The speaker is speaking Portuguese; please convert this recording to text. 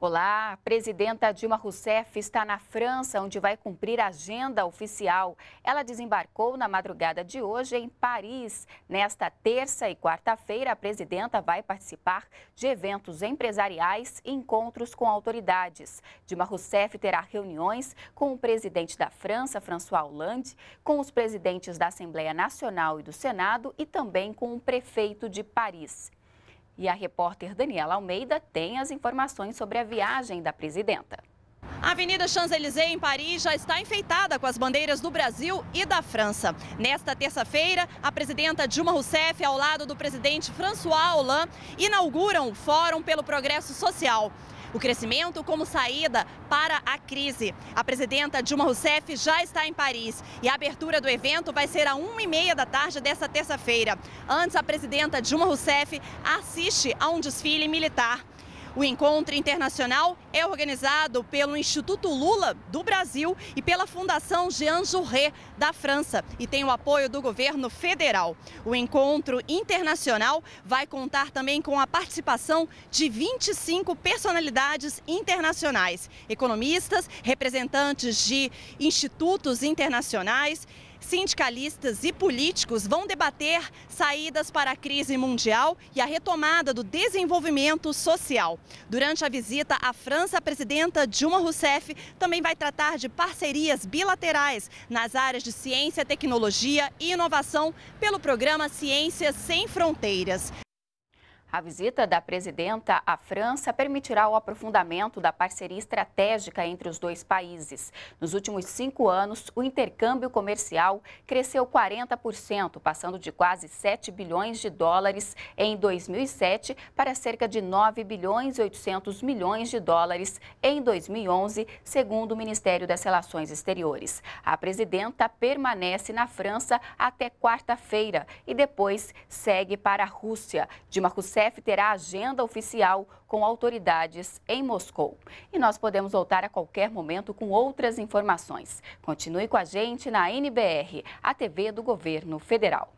Olá, a presidenta Dilma Rousseff está na França, onde vai cumprir a agenda oficial. Ela desembarcou na madrugada de hoje em Paris. Nesta terça e quarta-feira, a presidenta vai participar de eventos empresariais e encontros com autoridades. Dilma Rousseff terá reuniões com o presidente da França, François Hollande, com os presidentes da Assembleia Nacional e do Senado e também com o prefeito de Paris. E a repórter Daniela Almeida tem as informações sobre a viagem da presidenta. A Avenida Champs-Élysées, em Paris, já está enfeitada com as bandeiras do Brasil e da França. Nesta terça-feira, a presidenta Dilma Rousseff, ao lado do presidente François Hollande, inauguram o Fórum pelo Progresso Social. O crescimento como saída para a crise. A presidenta Dilma Rousseff já está em Paris e a abertura do evento vai ser a uma e meia da tarde desta terça-feira. Antes, a presidenta Dilma Rousseff assiste a um desfile militar. O encontro internacional é organizado pelo Instituto Lula do Brasil e pela Fundação Jean Jaurès da França e tem o apoio do governo federal. O encontro internacional vai contar também com a participação de 25 personalidades internacionais, economistas, representantes de institutos internacionais, Sindicalistas e políticos vão debater saídas para a crise mundial e a retomada do desenvolvimento social. Durante a visita à França, a presidenta Dilma Rousseff também vai tratar de parcerias bilaterais nas áreas de ciência, tecnologia e inovação pelo programa Ciências Sem Fronteiras. A visita da presidenta à França permitirá o aprofundamento da parceria estratégica entre os dois países. Nos últimos cinco anos, o intercâmbio comercial cresceu 40%, passando de quase 7 bilhões de dólares em 2007 para cerca de 9 bilhões e 800 milhões de dólares em 2011, segundo o Ministério das Relações Exteriores. A presidenta permanece na França até quarta-feira e depois segue para a Rússia. Dilma Rousseff STF terá agenda oficial com autoridades em Moscou. E nós podemos voltar a qualquer momento com outras informações. Continue com a gente na NBR, a TV do Governo Federal.